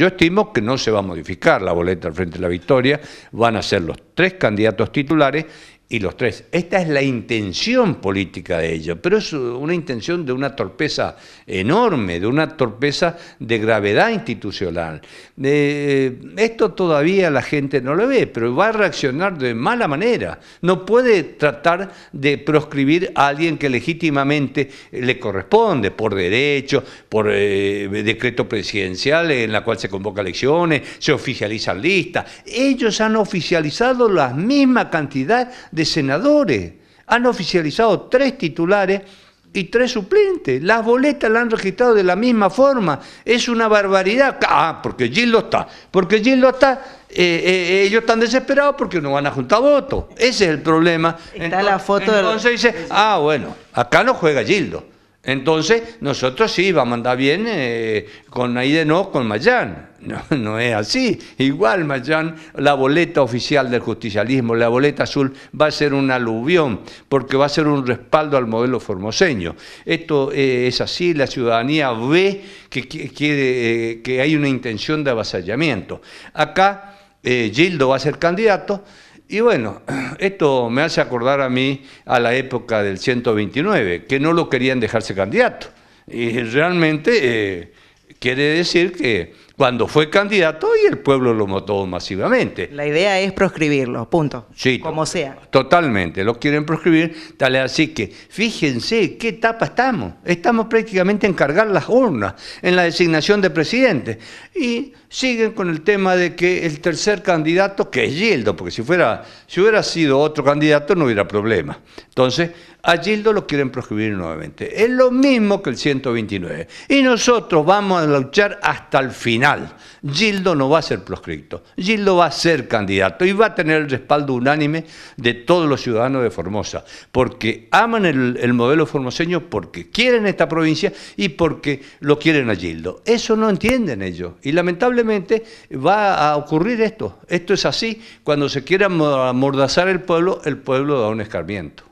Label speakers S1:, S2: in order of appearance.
S1: Yo estimo que no se va a modificar la boleta al frente de la victoria, van a ser los tres candidatos titulares y los tres. Esta es la intención política de ellos, pero es una intención de una torpeza enorme, de una torpeza de gravedad institucional. Eh, eh, esto todavía la gente no lo ve, pero va a reaccionar de mala manera. No puede tratar de proscribir a alguien que legítimamente le corresponde, por derecho, por eh, decreto presidencial en la cual se convoca elecciones, se oficializan listas. Ellos han oficializado la misma cantidad de de senadores. Han oficializado tres titulares y tres suplentes. Las boletas las han registrado de la misma forma. Es una barbaridad. Ah, porque Gildo está. Porque Gildo está. Eh, eh, eh, ellos están desesperados porque no van a juntar votos. Ese es el problema. entonces, dice, ah, bueno, acá no juega Gildo. Entonces, nosotros sí vamos a andar bien eh, con Aide no, con Mayán. No, es así. Igual Mayán, la boleta oficial del justicialismo, la boleta azul, va a ser un aluvión, porque va a ser un respaldo al modelo formoseño. Esto eh, es así, la ciudadanía ve que, que, eh, que hay una intención de avasallamiento. Acá, Gildo va a ser candidato. Y bueno, esto me hace acordar a mí a la época del 129, que no lo querían dejarse candidato. Y realmente eh, quiere decir que cuando fue candidato y el pueblo lo votó masivamente. La idea es proscribirlo, punto. Sí. Como sea. Totalmente, lo quieren proscribir, tal así que fíjense qué etapa estamos. Estamos prácticamente en cargar las urnas, en la designación de presidente. Y siguen con el tema de que el tercer candidato, que es Gildo, porque si, fuera, si hubiera sido otro candidato no hubiera problema. Entonces, a Gildo lo quieren proscribir nuevamente. Es lo mismo que el 129. Y nosotros vamos a luchar hasta el final Gildo no va a ser proscripto, Gildo va a ser candidato y va a tener el respaldo unánime de todos los ciudadanos de Formosa, porque aman el, el modelo formoseño, porque quieren esta provincia y porque lo quieren a Gildo. Eso no entienden ellos y lamentablemente va a ocurrir esto. Esto es así, cuando se quiera amordazar el pueblo, el pueblo da un escarmiento.